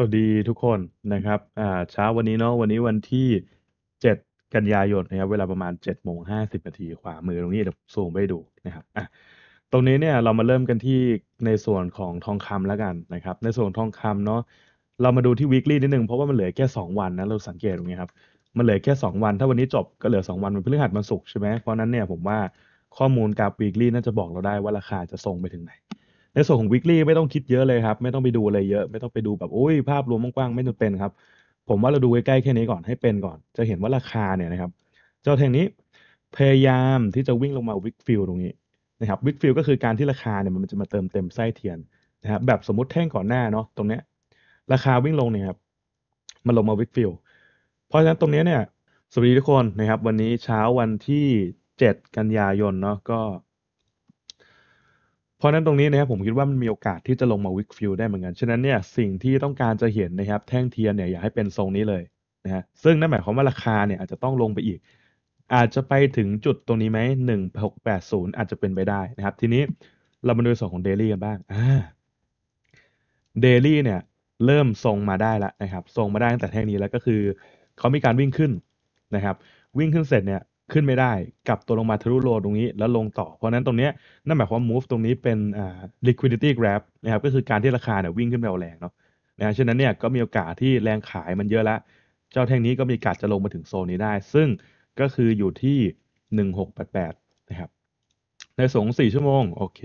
สวัสดีทุกคนนะครับอ่าเช้าวันนี้เนาะวันนี้วันที่ 7 กันยายนนะครับเวลาประมาณ7โมงิบนาทีขวามือตรงนี้เดี๋ยวซูมไปดูนะครับอ่ะตรงนี้เนี่ยเรามาเริ่มกันที่ในส่วนของทองคำแล้วกันนะครับ ในส่วนทองคำเนาะ เรามาดูที่ weekly นิดนึงเพราะว่ามันเหลือแค่ 2 วันนะเราสังเกตตรงนี้ครับมันเหลือแค่2 วัน ถ้าวันนี้จบก็เหลือ2วันมันเพงหัดมันุกใช่ไหมเพราะนั้นเนี่ยผมว่าข้อมูลกราฟ weekly น่าจะบอกเราได้ว่าราคาจะทรงไปถึงไหนในส่วนของ weekly ไม่ต้องคิดเยอะเลยครับ ไม่ต้องไปดูอะไรเยอะไม่ต้องไปดูแบบโอ้ยภาพรวมกว้างๆไม่จำเป็นครับ ผมว่าเราดูใกล้ๆแค่นี้ก่อนให้เป็นก่อน จะเห็นว่าราคาเนี่ยนะครับ เจ้าแท่งนี้พยายามที่จะวิ่งลงมาวิกฟิลตรงนี้นะครับวิกฟิลก็คือการที่ราคาเนี่ยมันจะมาเติมเต็มไส้เทียนนะครับแบบสมมติแท่งก่อนหน้าเนาะตรงเนี้ยราคาวิ่งลงเนี่ยครับมันลงมาวิกฟิลเพราะฉะนั้นตรงนี้เนี่ย สวัสดีทุกคนนะครับ วันนี้เช้าวันที่7กันยายนเนาะก็เพราะนั้นตรงนี้นะครับผมคิดว่ามันมีโอกาสที่จะลงมาวิกฟิลได้เหมือนกัน ฉะนั้นเนี่ยสิ่งที่ต้องการจะเห็นนะครับแท่งเทียนเนี่ยอยากให้เป็นทรงนี้เลยนะฮะ ซึ่งนั่นหมายความว่าราคาเนี่ยอาจจะต้องลงไปอีก อาจจะไปถึงจุดตรงนี้ไหมหนึ่งหกแปดศูนย์อาจจะเป็นไปได้นะครับ ทีนี้เรามาดูส่วนของเดลี่กันบ้าง อ่า เดลี่เนี่ยเริ่มทรงมาได้แล้วนะครับทรงมาได้ตั้งแต่แท่งนี้แล้วก็คือเขามีการวิ่งขึ้นนะครับวิ่งขึ้นเสร็จเนี่ยขึ้นไม่ได้ กลับตัวลงมาทะลุโลตรงนี้ แล้วลงต่อเพราะนั้นตรงนี้นั่นหมายความ move ตรงนี้เป็นอ่า liquidity grab นะครับก็คือการที่ราคาเนี่ยวิ่งขึ้นไปแรงเนาะนะฉะนั้นเนี่ยก็มีโอกาสที่แรงขายมันเยอะละเจ้าแท่งนี้ก็มีโอกาสจะลงมาถึงโซนนี้ได้ ซึ่งก็คืออยู่ที่ 1688 นะครับ ในสงสี่ชั่วโมง โอเค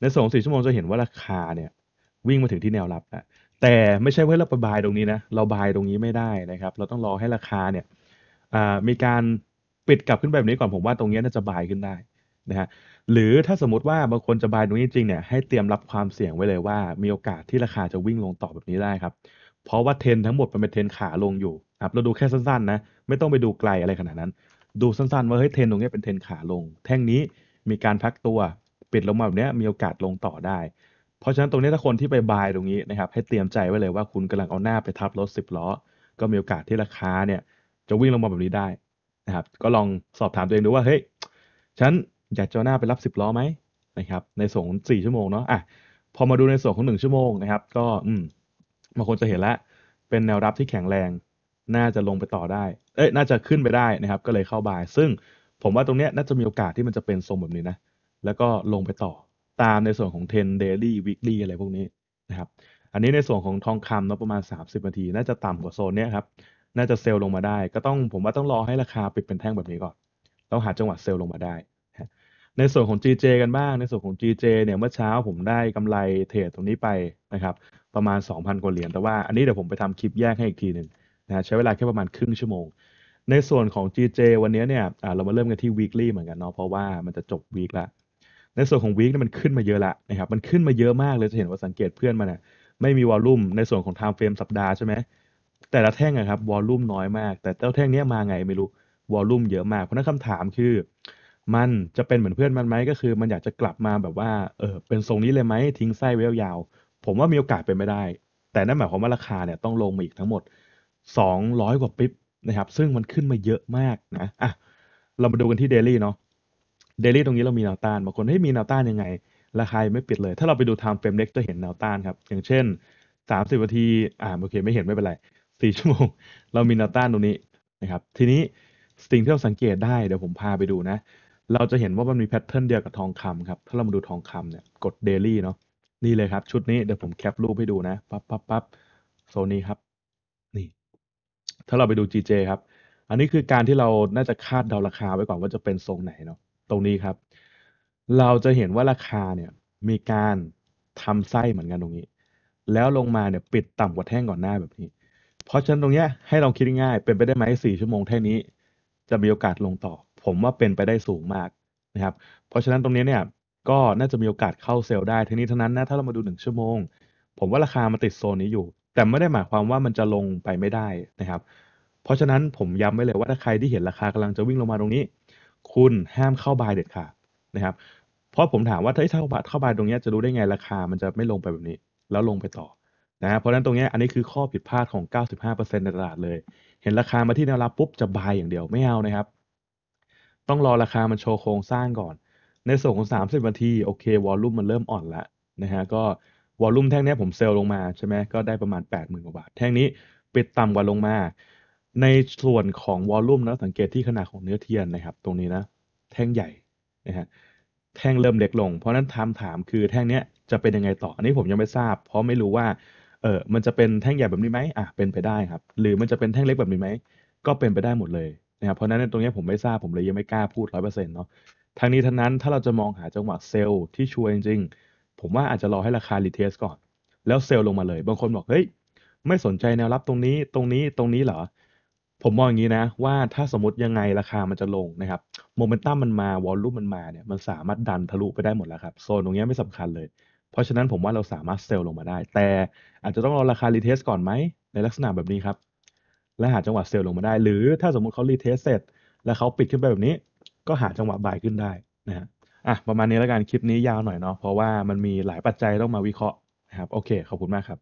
ในสงสี่ชั่วโมงจะเห็นว่าราคาเนี่ยวิ่งมาถึงที่แนวรับแต่ไม่ใช่ว่าเราไปบายตรงนี้นะเราบายตรงนี้ไม่ได้นะครับเราต้องรอให้ราคาเนี่ยมีการปิดกลับขึ้นแบบนี้ก่อนผมว่าตรงนี้น่าจะบายขึ้นได้นะฮะหรือถ้าสมมติว่าบางคนจะบายตรงนี้จริงเนี่ยให้เตรียมรับความเสี่ยงไว้เลยว่า มีโอกาสที่ราคาจะวิ่งลงต่อแบบนี้ได้ครับเพราะว่าเทนทั้งหมดมันเป็นเทนขาลงอยู่ครับเราดูแค่สั้นๆนะไม่ต้องไปดูไกลอะไรขนาดนั้น ดูสั้นๆ ว่าเฮ้ยเทนตรงนี้เป็นเทนขาลง แท่งนี้มีการพักตัวปิดลงมาแบบนี้มีโอกาสลงต่อได้ เพราะฉะนั้นตรงนี้ถ้าคนที่ไปบายตรงนี้นะครับให้เตรียมใจไว้เลยว่า คุณกำลังเอาหน้าไปทับรถ 10ล้อก็มีโอกาสที่ราคาเนี่ยจะวิ่งลงมาแบบนี้ได้ะครับก็ลองสอบถามตัวเองดูว่าเฮ้ยฉันอยากจะหน้าไปรับสิบล้อไหมนะครับ ในส่วนสี่ชั่วโมงเนาะอ่ะพอมาดูในส่วนของหนึ่งชั่วโมงนะครับก็อืมบางคนจะเห็นละ เป็นแนวรับที่แข็งแรง น่าจะลงไปต่อได้เอ้ยน่าจะขึ้นไปได้นะครับก็เลยเข้าบาย ซึ่งผมว่าตรงเนี้ยน่าจะมีโอกาสที่มันจะเป็นทรงแบบนี้นะ แล้วก็ลงไปต่อ ตามในส่วนของ10 daily weekly อะไรพวกนี้นะครับ อันนี้ในส่วนของทองคำเนาะประมาณ30นาที น่าจะต่ำกว่าโซนเนี้ยครับน่าจะเซลล์ลงมาได้ก็ต้องผมว่าต้องรอให้ราคาปิดเป็นแท่งแบบนี้ก่อนแล้วหาจังหวะเซลล์ลงมาได้ในส่วนของ GJ กันบ้างในส่วนของ GJ เนี่ยเมื่อเช้าผมได้กำไรเทรดตรงนี้ไปนะครับประมาณ2,000กว่าเหรียญแต่ว่าอันนี้เดี๋ยวผมไปทำคลิปแยกให้อีกทีหนึ่งนะใช้เวลาแค่ประมาณครึ่งชั่วโมง ในส่วนของ GJ วันนี้เนี่ยเรามาเริ่มกันที่ weekly เหมือนกันเนาะเพราะว่ามันจะจบ week ละในส่วนของ week เนี่ยมันขึ้นมาเยอะละนะครับมันขึ้นมาเยอะมากเลยจะเห็นว่าสังเกตเพื่อนมันเนี่ยไม่มีวอลลุ่มในส่วนของ time frame สัปดาห์ใช่ไหมแต่ละแท่งอะครับวอลลุ่มน้อยมากแต่เจ้าแท่งนี้มาไงไม่รู้วอลลุ่มเยอะมากเพราะนั้นคำถามคือ มันจะเป็นเหมือนเพื่อนมันไหมก็คือมันอยากจะกลับมาแบบว่าเออเป็นทรงนี้เลยไหมทิ้งไส้เวลยาวๆผมว่ามีโอกาสเป็นไม่ได้ แต่นั่นหมายความว่าราคาเนี่ยต้องลงมาอีกทั้งหมด 200 กว่าปิ๊บนะครับ ซึ่งมันขึ้นมาเยอะมากนะอ่ะเรามาดูกันที่เดลี่เนาะเดลี่ตรงนี้เรามีแนวต้านบางคนให้มีแนวต้านยังไงราคาไม่ปิดเลย ถ้าเราไปดูไทม์เฟรมเล็กจะเห็นแนวต้านครับอย่างเช่น30นาที อ่าโอเค ไม่เห็นไม่เป็นไรสี่ชั่วโมงเรามีนาต้านตรงนี้นะครับทีนี้สิ่งที่เราสังเกตได้เดี๋ยวผมพาไปดูนะ เราจะเห็นว่ามันมีแพทเทิร์นเดียวกับทองคำครับถ้าเรามาดูทองคำเนี่ยกดเดลี่เนาะนี่เลยครับชุดนี้เดี๋ยวผมแคปรูปให้ดูนะปั๊บปั๊บปั๊บโซนนี้ครับ นี่ ถ้าเราไปดู GJ ครับ อันนี้คือการที่เรา น่าจะคาดเดาราคาไว้ก่อนว่าจะเป็นทรงไหนเนาะตรงนี้ครับ เราจะเห็นว่าราคาเนี่ย มีการทำไส้เหมือนกันตรงนี้ แล้วลงมาเนี่ยปิดต่ำกว่าแท่งก่อนหน้าแบบนี้เพราะฉะนั้นตรงเนี้ยให้ลองคิดง่าย เป็นไปได้ไหมสี่ชั่วโมงแค่นี้ จะมีโอกาสลงต่อ ผมว่าเป็นไปได้สูงมากนะครับเพราะฉะนั้นตรงนี้เนี่ยก็น่าจะมีโอกาสเข้าเซลล์ได้ทีนี้เท่านั้นนะถ้าเรามาดู 1 ชั่วโมง ผมว่าราคามาติดโซนนี้อยู่ แต่ไม่ได้หมายความว่ามันจะลงไปไม่ได้นะครับเพราะฉะนั้นผมย้ำไว้เลยว่าถ้าใครที่เห็นราคากำลังจะวิ่งลงมาตรงนี้ คุณห้ามเข้าบายเด็ดขาดนะครับเพราะผมถามว่าถ้าเข้าบายเข้าบายตรงนี้จะรู้ได้ไงราคามันจะไม่ลงไปแบบนี้แล้วลงไปต่อนะเพราะฉะนั้นตรงนี้อันนี้คือข้อผิดพลาดของ 95%ในตลาดเลย เห็นราคามาที่แนวรับปุ๊บ จะบายอย่างเดียวไม่เอานะครับ ต้องรอราคามันโชว์โครงสร้างก่อน ในส่วนของ30นาที โอเค วอลลุ่มมันเริ่มอ่อนแล้วนะฮะ ก็วอลลุ่มแท่งนี้ผมเซลลงมาใช่ไหม ก็ได้ประมาณ 80,000กว่าบาท แท่งนี้ปิดต่ำกว่าลงมา ในส่วนของวอลลุ่มนะสังเกตที่ขนาดของเนื้อเทียนนะครับ ตรงนี้นะแท่งใหญ่นะฮะ แท่งเริ่มเล็กลง เพราะนั้นถามถามคือแท่งนี้จะเป็นยังไงต่อ อันนี้ผมยังไม่ทราบ เพราะไม่รู้ว่าเออมันจะเป็นแท่งใหญ่แบบนี้ไหมอ่ะ เป็นไปได้ครับ หรือมันจะเป็นแท่งเล็กแบบนี้ไหม ก็เป็นไปได้หมดเลยนะครับ เพราะนั้นตรงนี้ผมไม่ทราบผมเลยยังไม่กล้าพูดร้อยเปอร์เซ็นต์เนาะทางนี้ทั้งนั้นถ้าเราจะมองหาจังหวะเซลล์ที่ชัวร์จริงๆผมว่าอาจจะรอให้ราคารีเทสก่อน แล้วเซลล์ลงมาเลย บางคนบอกเฮ้ย ไม่สนใจแนวรับตรงนี้ ตรงนี้ ตรงนี้เหรอ ผมมองอย่างนี้นะ ว่าถ้าสมมติยังไงราคามันจะลงนะครับโมเมนตัมมันมาวอลลุ่มมันมาเนี่ย มันสามารถดันทะลุไปได้หมดแล้วครับโซนตรงนี้ไม่สำคัญเลยราะฉะนั้นผมว่าเราสามารถเซลลงมาได้ แต่อาจจะต้องรอราคารีเทสก่อนไหม ในลักษณะแบบนี้ครับ และหาจังหวะเซลลลงมาได้ หรือถ้าสมมติเขารีเทสเสร็จ แล้วเขาปิดขึ้นไปแบบนี้ ก็หาจังหวะบ่ายขึ้นได้นะฮะ อ่ะ ประมาณนี้แล้วกัน คลิปนี้ยาวหน่อยเนาะ เพราะว่ามันมีหลายปัจจัยต้องมาวิเคราะห์นะครับ โอเค ขอบคุณมากครับ